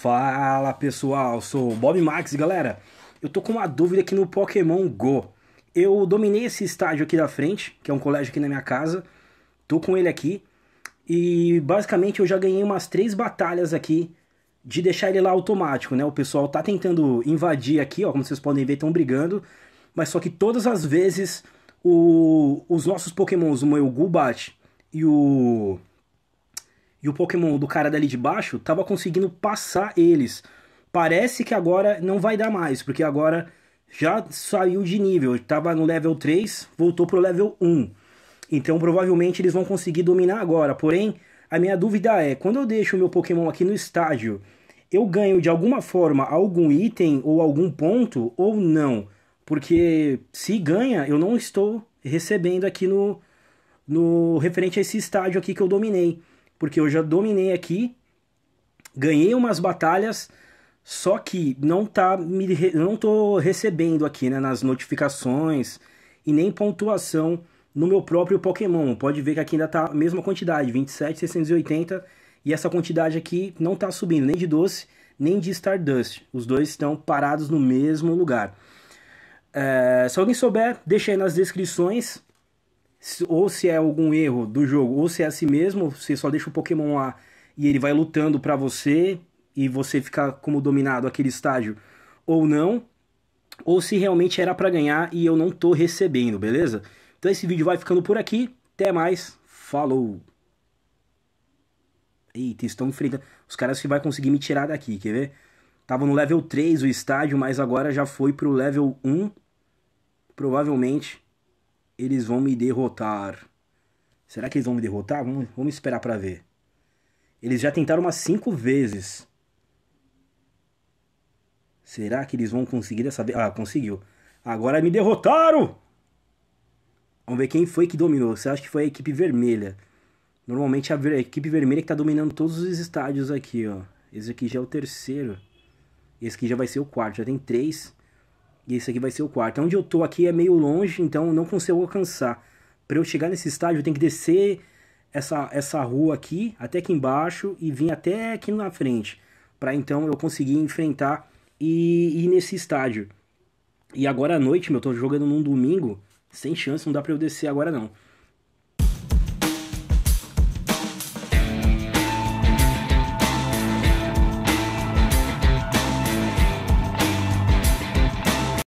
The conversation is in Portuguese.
Fala pessoal, sou Bob Max, galera. Eu tô com uma dúvida aqui no Pokémon Go. Eu dominei esse estádio aqui da frente, que é um colégio aqui na minha casa. Tô com ele aqui e basicamente eu já ganhei umas três batalhas aqui de deixar ele lá automático, né? O pessoal tá tentando invadir aqui, ó, como vocês podem ver, estão brigando, mas só que todas as vezes o, os nossos Pokémons, o meu Gubat e o e o Pokémon do cara dali de baixo tava conseguindo passar eles. Parece que agora não vai dar mais, porque agora já saiu de nível, tava no level 3, voltou pro level 1. Então provavelmente eles vão conseguir dominar agora. Porém, a minha dúvida é, quando eu deixo o meu Pokémon aqui no estádio, eu ganho de alguma forma algum item ou algum ponto ou não? Porque se ganha, eu não estou recebendo aqui no, no referente a esse estádio aqui que eu dominei porque eu já dominei aqui, ganhei umas batalhas, só que não tá me não tô recebendo aqui, né, nas notificações e nem pontuação no meu próprio Pokémon. Pode ver que aqui ainda tá a mesma quantidade, 27680, e essa quantidade aqui não tá subindo nem de doce, nem de Stardust. Os dois estão parados no mesmo lugar. É, se alguém souber, deixa aí nas descrições ou se é algum erro do jogo, ou se é assim mesmo, você só deixa o Pokémon lá e ele vai lutando para você e você fica como dominado aquele estágio ou não, ou se realmente era para ganhar e eu não tô recebendo, beleza? Então esse vídeo vai ficando por aqui. Até mais. Falou. Eita, estão enfrentando. Os caras que vai conseguir me tirar daqui, quer ver? Tava no level 3 o estádio, mas agora já foi pro level 1. Provavelmente eles vão me derrotar. Será que eles vão me derrotar? Vamos, vamos esperar para ver. Eles já tentaram umas cinco vezes. Será que eles vão conseguir dessa vez? Ah, conseguiu. Agora me derrotaram! Vamos ver quem foi que dominou. Você acha que foi a equipe vermelha? Normalmente é a equipe vermelha que tá dominando todos os estádios aqui, ó. Esse aqui já é o terceiro. Esse aqui já vai ser o quarto. Já tem três. E esse aqui vai ser o quarto. É onde eu tô aqui é meio longe, então eu não consigo alcançar. Para eu chegar nesse estádio, eu tenho que descer essa, essa rua aqui, até aqui embaixo, e vir até aqui na frente. Para então eu conseguir enfrentar e ir nesse estádio. E agora à noite, meu, eu tô jogando num domingo, sem chance, não dá para eu descer agora não.